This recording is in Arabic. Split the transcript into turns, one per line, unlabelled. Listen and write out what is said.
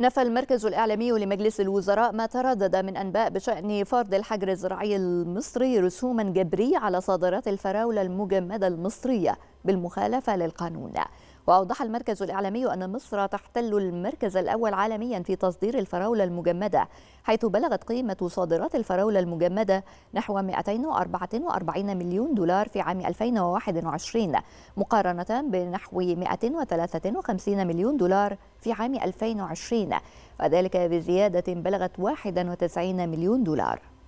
نفى المركز الإعلامي لمجلس الوزراء ما تردد من أنباء بشأن فرض الحجر الزراعي المصري رسوما جبرية على صادرات الفراولة المجمدة المصرية بالمخالفة للقانون وأوضح المركز الإعلامي أن مصر تحتل المركز الأول عالميا في تصدير الفراولة المجمدة حيث بلغت قيمة صادرات الفراولة المجمدة نحو 244 مليون دولار في عام 2021 مقارنة بنحو 153 مليون دولار في عام 2020 وذلك بزيادة بلغت 91 مليون دولار